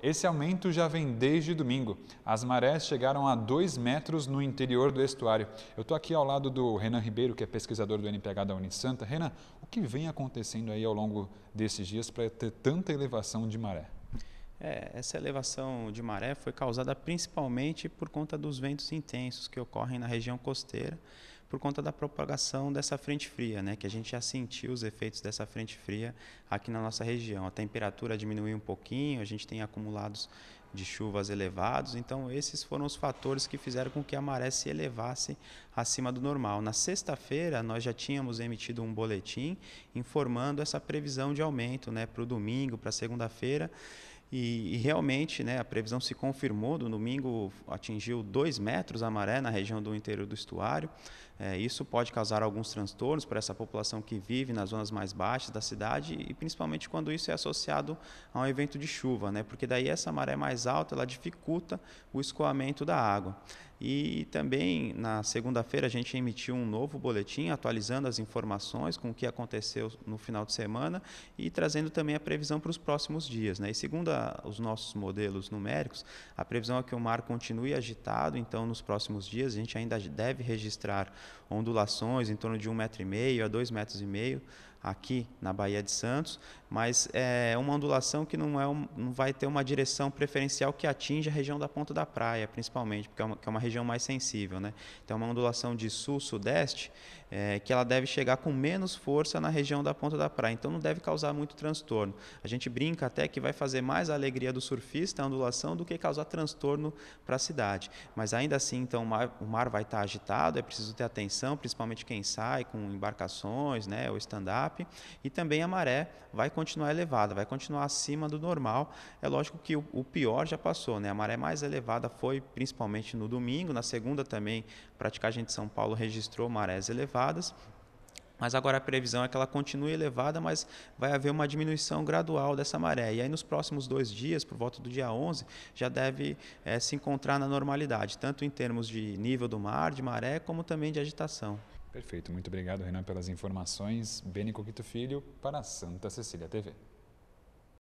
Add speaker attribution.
Speaker 1: Esse aumento já vem desde domingo. As marés chegaram a 2 metros no interior do estuário. Eu estou aqui ao lado do Renan Ribeiro, que é pesquisador do NPH da Unisanta. Renan, o que vem acontecendo aí ao longo desses dias para ter tanta elevação de maré? É, essa elevação de maré foi causada principalmente por conta dos ventos intensos
Speaker 2: que ocorrem na região costeira, por conta da propagação dessa frente fria, né? Que a gente já sentiu os efeitos dessa frente fria aqui na nossa região. A temperatura diminuiu um pouquinho, a gente tem acumulados de chuvas elevados, então esses foram os fatores que fizeram com que a maré se elevasse acima do normal. Na sexta-feira nós já tínhamos emitido um boletim informando essa previsão de aumento, né, para o domingo, para segunda-feira. E, e, realmente, né, a previsão se confirmou. No domingo atingiu 2 metros a maré na região do interior do estuário. É, isso pode causar alguns transtornos para essa população que vive nas zonas mais baixas da cidade e principalmente quando isso é associado a um evento de chuva, né? Porque daí essa maré mais alta ela dificulta o escoamento da água. E também na segunda-feira a gente emitiu um novo boletim atualizando as informações com o que aconteceu no final de semana e trazendo também a previsão para os próximos dias, né? E segunda os nossos modelos numéricos, a previsão é que o mar continue agitado, então nos próximos dias a gente ainda deve registrar ondulações em torno de 1,5 metro a 2,5 metros aqui na Bahia de Santos, mas é uma ondulação que não, é um, não vai ter uma direção preferencial que atinge a região da ponta da praia, principalmente, porque é uma, é uma região mais sensível. Né? Então, é uma ondulação de sul-sudeste, é, que ela deve chegar com menos força na região da ponta da praia, então não deve causar muito transtorno. A gente brinca até que vai fazer mais a alegria do surfista a ondulação do que causar transtorno para a cidade. Mas ainda assim, então, o mar, o mar vai estar agitado, é preciso ter atenção, principalmente quem sai com embarcações né, ou stand e também a maré vai continuar elevada, vai continuar acima do normal. É lógico que o, o pior já passou, né? A maré mais elevada foi principalmente no domingo, na segunda também, praticamente de São Paulo registrou marés elevadas. Mas agora a previsão é que ela continue elevada, mas vai haver uma diminuição gradual dessa maré. E aí, nos próximos dois dias, por volta do dia 11, já deve é, se encontrar na normalidade, tanto em termos de nível do mar, de maré,
Speaker 1: como também de agitação. Perfeito, muito obrigado Renan pelas informações. Beni Coquito Filho para Santa Cecília TV.